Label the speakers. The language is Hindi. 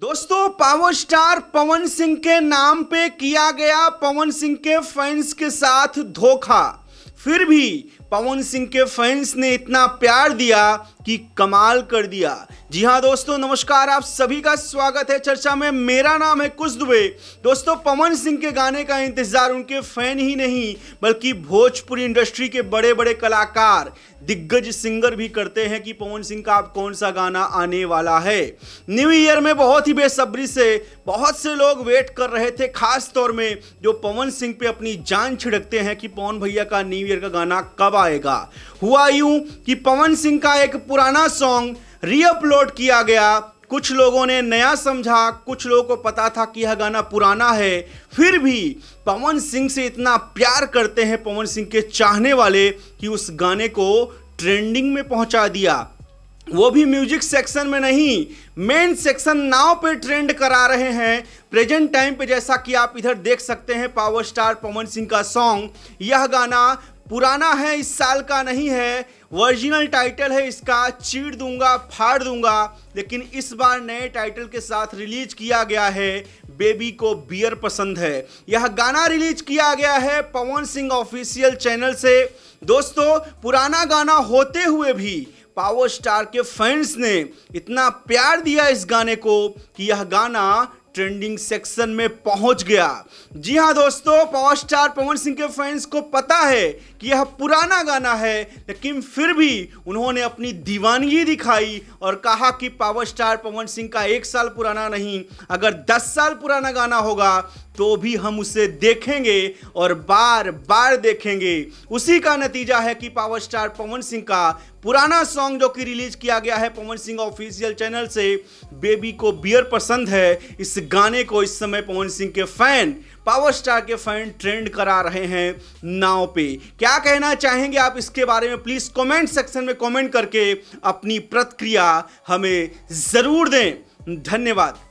Speaker 1: दोस्तों पावर स्टार पवन सिंह के नाम पे किया गया पवन सिंह के फैंस के साथ धोखा फिर भी पवन सिंह के फैंस ने इतना प्यार दिया कि कमाल कर दिया जी हाँ दोस्तों नमस्कार आप सभी का स्वागत है चर्चा में मेरा नाम है कुछ दुबे दोस्तों पवन सिंह के गाने का इंतजार उनके फैन ही नहीं बल्कि भोजपुरी इंडस्ट्री के बड़े बड़े कलाकार दिग्गज सिंगर भी करते हैं कि पवन सिंह का आप कौन सा गाना आने वाला है न्यू ईयर में बहुत ही बेसब्री से बहुत से लोग वेट कर रहे थे खास तौर में जो पवन सिंह पे अपनी जान छिड़कते हैं कि पवन भैया का न्यू ईयर का गाना कब आएगा हुआ यूं कि पवन सिंह का एक पुराना सॉन्ग रीअपलोड किया गया कुछ लोगों ने नया समझा कुछ लोगों को पता था कि यह गाना पुराना है फिर भी पवन सिंह से इतना प्यार करते हैं पवन सिंह के चाहने वाले कि उस गाने को ट्रेंडिंग में पहुंचा दिया वो भी म्यूजिक सेक्शन में नहीं मेन सेक्शन नाव पे ट्रेंड करा रहे हैं प्रेजेंट टाइम पे जैसा कि आप इधर देख सकते हैं पावर स्टार पवन सिंह का सॉन्ग यह गाना पुराना है इस साल का नहीं है ओरिजिनल टाइटल है इसका चीड़ दूंगा फाड़ दूंगा लेकिन इस बार नए टाइटल के साथ रिलीज किया गया है बेबी को बियर पसंद है यह गाना रिलीज किया गया है पवन सिंह ऑफिशियल चैनल से दोस्तों पुराना गाना होते हुए भी पावर स्टार के फैंस ने इतना प्यार दिया इस गाने को कि यह गाना ट्रेंडिंग सेक्शन में पहुंच गया जी हाँ दोस्तों पावर स्टार पवन सिंह के फैंस को पता है कि यह पुराना गाना है लेकिन फिर भी उन्होंने अपनी दीवानगी दिखाई और कहा कि पावर स्टार पवन सिंह का एक साल पुराना नहीं अगर दस साल पुराना गाना होगा तो भी हम उसे देखेंगे और बार बार देखेंगे उसी का नतीजा है कि पावर स्टार पवन सिंह का पुराना सॉन्ग जो कि रिलीज किया गया है पवन सिंह ऑफिशियल चैनल से बेबी को बियर पसंद है इस गाने को इस समय पवन सिंह के फैन पावर स्टार के फैन ट्रेंड करा रहे हैं नाव पे क्या कहना चाहेंगे आप इसके बारे में प्लीज कमेंट सेक्शन में कमेंट करके अपनी प्रतिक्रिया हमें जरूर दें धन्यवाद